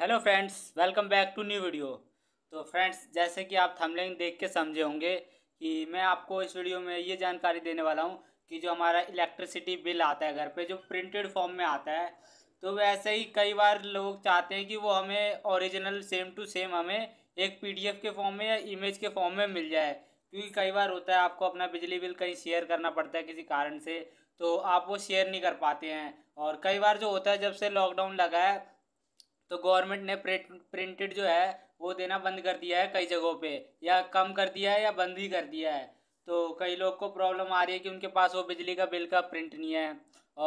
hello friends welcome back to new video तो friends तो जैसे कि आप थंबनेल देख के समझे होंगे कि मैं आपको इस वीडियो में ये जानकारी देने वाला हूँ कि जो हमारा इलेक्ट्रिसिटी बिल आता है घर पे जो प्रिंटेड फॉर्म में आता है तो वैसे ही कई बार लोग चाहते हैं कि वो हमें ओरिजिनल सेम टू सेम हमें एक पी के फॉर्म में या इमेज के फॉर्म में मिल जाए क्योंकि कई बार होता है आपको अपना बिजली बिल कहीं शेयर करना पड़ता है किसी कारण से तो आप वो शेयर नहीं कर पाते हैं और कई बार जो होता है जब से लॉकडाउन लगा है तो गवर्नमेंट ने प्रिंटेड जो है वो देना बंद कर दिया है कई जगहों पे या कम कर दिया है या बंद ही कर दिया है तो कई लोग को प्रॉब्लम आ रही है कि उनके पास वो बिजली का बिल का प्रिंट नहीं है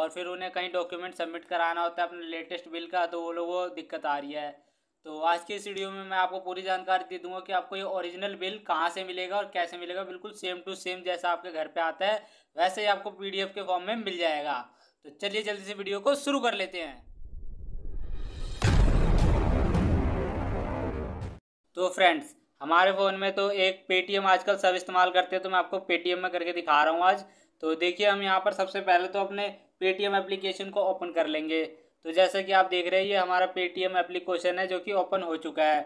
और फिर उन्हें कहीं डॉक्यूमेंट सबमिट कराना होता है अपने लेटेस्ट बिल का तो वो लोग को दिक्कत आ रही है तो आज के इस वीडियो में मैं आपको पूरी जानकारी दे दूंगा कि आपको ये ओरिजिनल बिल कहाँ से मिलेगा और कैसे मिलेगा बिल्कुल सेम टू सेम जैसा आपके घर पे आता है वैसे ही आपको पीडीएफ के फॉर्म में मिल जाएगा तो चलिए जल्दी से वीडियो को शुरू कर लेते हैं तो फ्रेंड्स हमारे फ़ोन में तो एक पेटीएम आजकल सब इस्तेमाल करते हैं तो मैं आपको पेटीएम में करके दिखा रहा हूँ आज तो देखिए हम यहाँ पर सबसे पहले तो अपने पेटीएम एप्लीकेशन को ओपन कर लेंगे तो जैसे कि आप देख रहे हैं ये हमारा पेटीएम एप्लीकेशन है जो कि ओपन हो चुका है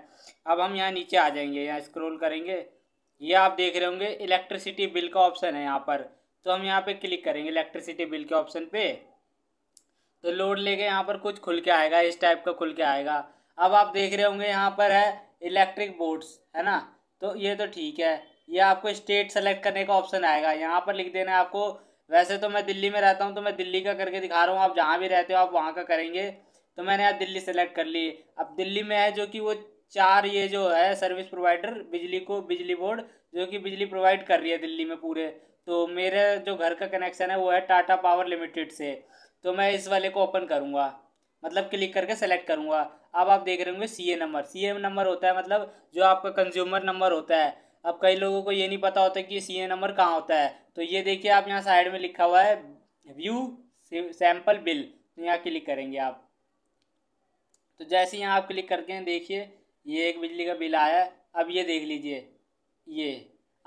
अब हम यहाँ नीचे आ जाएंगे यहाँ स्क्रोल करेंगे ये आप देख रहे होंगे इलेक्ट्रिसिटी बिल का ऑप्शन है यहाँ पर तो हम यहाँ पे क्लिक करेंगे इलेक्ट्रिसिटी बिल के ऑप्शन पे तो लोड लेके यहाँ पर कुछ खुल के आएगा इस टाइप का खुल के आएगा अब आप देख रहे होंगे यहाँ पर है इलेक्ट्रिक बोर्ड्स है ना तो ये तो ठीक है ये आपको स्टेट सेलेक्ट करने का ऑप्शन आएगा यहाँ पर लिख देना है आपको वैसे तो मैं दिल्ली में रहता हूँ तो मैं दिल्ली का करके दिखा रहा हूँ आप जहाँ भी रहते हो आप वहाँ का करेंगे तो मैंने यहाँ दिल्ली सेलेक्ट कर ली अब दिल्ली में है जो कि वो चार ये जो है सर्विस प्रोवाइडर बिजली को बिजली बोर्ड जो कि बिजली प्रोवाइड कर रही है दिल्ली में पूरे तो मेरे जो घर का कनेक्शन है वो है टाटा पावर लिमिटेड से तो मैं इस वाले को ओपन करूँगा मतलब क्लिक करके सेलेक्ट करूँगा अब आप देख रहे होंगे सी नंबर सी नंबर होता है मतलब जो आपका कंज्यूमर नंबर होता है अब कई लोगों को ये नहीं पता होता कि सी नंबर कहाँ होता है तो ये देखिए आप यहाँ साइड में लिखा हुआ है व्यू सैम्पल बिल यहाँ क्लिक करेंगे आप तो जैसे यहाँ आप क्लिक करते हैं देखिए ये एक बिजली का बिल आया है अब ये देख लीजिए ये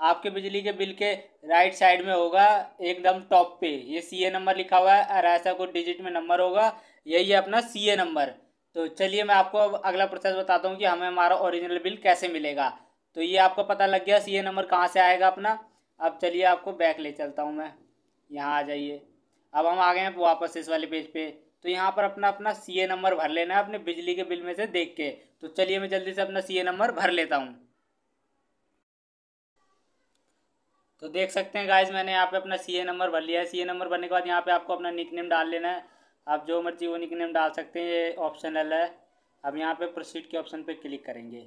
आपके बिजली के बिल के राइट साइड में होगा एकदम टॉप पे ये सीए नंबर लिखा हुआ है और ऐसा कोई डिजिट में नंबर होगा यही है अपना सीए नंबर तो चलिए मैं आपको अब अगला प्रोसेस बताता हूँ कि हमें हमारा ओरिजिनल बिल कैसे मिलेगा तो ये आपको पता लग गया सीए नंबर कहाँ से आएगा अपना अब चलिए आपको बैक ले चलता हूँ मैं यहाँ आ जाइए अब हम आ गए हैं वापस इस वाले पेज पे तो यहाँ पर अपना अपना ए नंबर भर लेना है अपने बिजली के बिल में से देख के तो चलिए मैं जल्दी से अपना ए नंबर भर लेता हूँ तो देख सकते हैं गाइज मैंने यहाँ पे अपना सी नंबर भर लिया है सी नंबर भरने के बाद यहाँ पे आपको अपना नेम डाल लेना है आप जो मर्जी वो नेम डाल सकते हैं ये ऑप्शनल है अब यहाँ पे प्रोसीड के ऑप्शन पे क्लिक करेंगे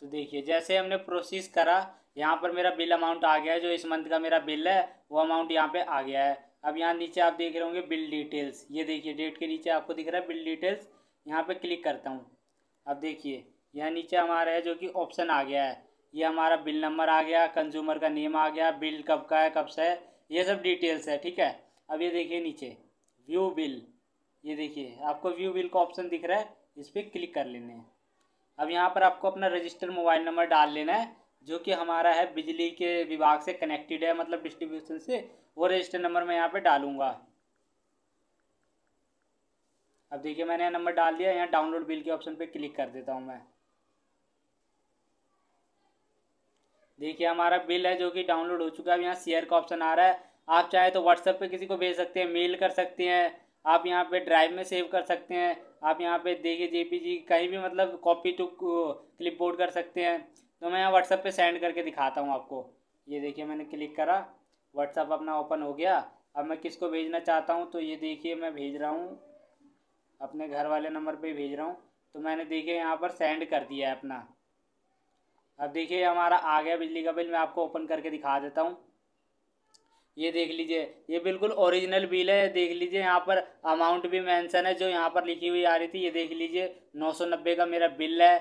तो देखिए जैसे हमने प्रोसेस करा यहाँ पर मेरा बिल अमाउंट आ गया है जो इस मंथ का मेरा बिल है वो अमाउंट यहाँ पे आ गया है अब यहाँ नीचे आप देख रहे होंगे बिल डिटेल्स ये देखिए डेट के नीचे आपको दिख रहा है बिल डिटेल्स यहाँ पर क्लिक करता हूँ अब देखिए यहाँ नीचे हमारा है जो कि ऑप्शन आ गया है ये हमारा बिल नंबर आ गया कंज्यूमर का नेम आ गया बिल कब का है कब से है ये सब डिटेल्स है ठीक है अब ये देखिए नीचे व्यू बिल ये देखिए आपको व्यू बिल का ऑप्शन दिख रहा है इस पर क्लिक कर लेने हैं अब यहाँ पर आपको अपना रजिस्टर्ड मोबाइल नंबर डाल लेना है जो कि हमारा है बिजली के विभाग से कनेक्टेड है मतलब डिस्ट्रीब्यूशन से वो रजिस्टर नंबर मैं यहाँ पर डालूंगा अब देखिए मैंने नंबर डाल दिया यहाँ डाउनलोड बिल के ऑप्शन पे क्लिक कर देता हूँ मैं देखिए हमारा बिल है जो कि डाउनलोड हो चुका है यहाँ शेयर का ऑप्शन आ रहा है आप चाहे तो व्हाट्सएप पे किसी को भेज सकते हैं मेल कर सकते हैं आप यहाँ पे ड्राइव में सेव कर सकते हैं आप यहाँ पे देखिए जेपीजी कहीं भी मतलब कॉपी टू क्लिपबोर्ड कर सकते हैं तो मैं यहाँ व्हाट्सएप पे सेंड करके दिखाता हूँ आपको ये देखिए मैंने क्लिक करा व्हाट्सअप अपना ओपन हो गया अब मैं किसको भेजना चाहता हूँ तो ये देखिए मैं भेज रहा हूँ अपने घर वाले नंबर पर भेज रहा हूँ तो मैंने देखिए यहाँ पर सेंड कर दिया है अपना अब देखिए हमारा आ गया बिजली का बिल मैं आपको ओपन करके दिखा देता हूँ ये देख लीजिए ये बिल्कुल ओरिजिनल बिल है देख लीजिए यहाँ पर अमाउंट भी मेंशन है जो यहाँ पर लिखी हुई आ रही थी ये देख लीजिए नौ सौ नब्बे का मेरा बिल है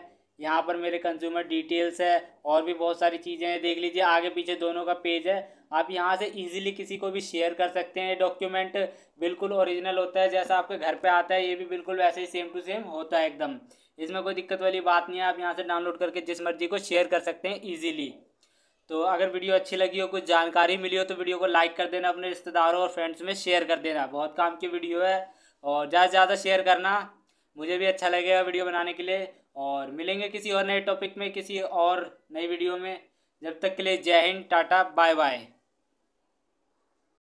यहाँ पर मेरे कंज्यूमर डिटेल्स है और भी बहुत सारी चीज़ें हैं देख लीजिए आगे पीछे दोनों का पेज है आप यहाँ से इजीली किसी को भी शेयर कर सकते हैं डॉक्यूमेंट बिल्कुल ओरिजिनल होता है जैसा आपके घर पे आता है ये भी बिल्कुल वैसे ही सेम टू सेम होता है एकदम इसमें कोई दिक्कत वाली बात नहीं है आप यहाँ से डाउनलोड करके जिस मर्जी को शेयर कर सकते हैं ईजिली तो अगर वीडियो अच्छी लगी हो कुछ जानकारी मिली हो तो वीडियो को लाइक कर देना अपने रिश्तेदारों और फ्रेंड्स में शेयर कर देना बहुत काम की वीडियो है और ज़्यादा से ज़्यादा शेयर करना मुझे भी अच्छा लगेगा वीडियो बनाने के लिए और मिलेंगे किसी और नए टॉपिक में किसी और नई वीडियो में जब तक के लिए जय हिंद टाटा बाय बाय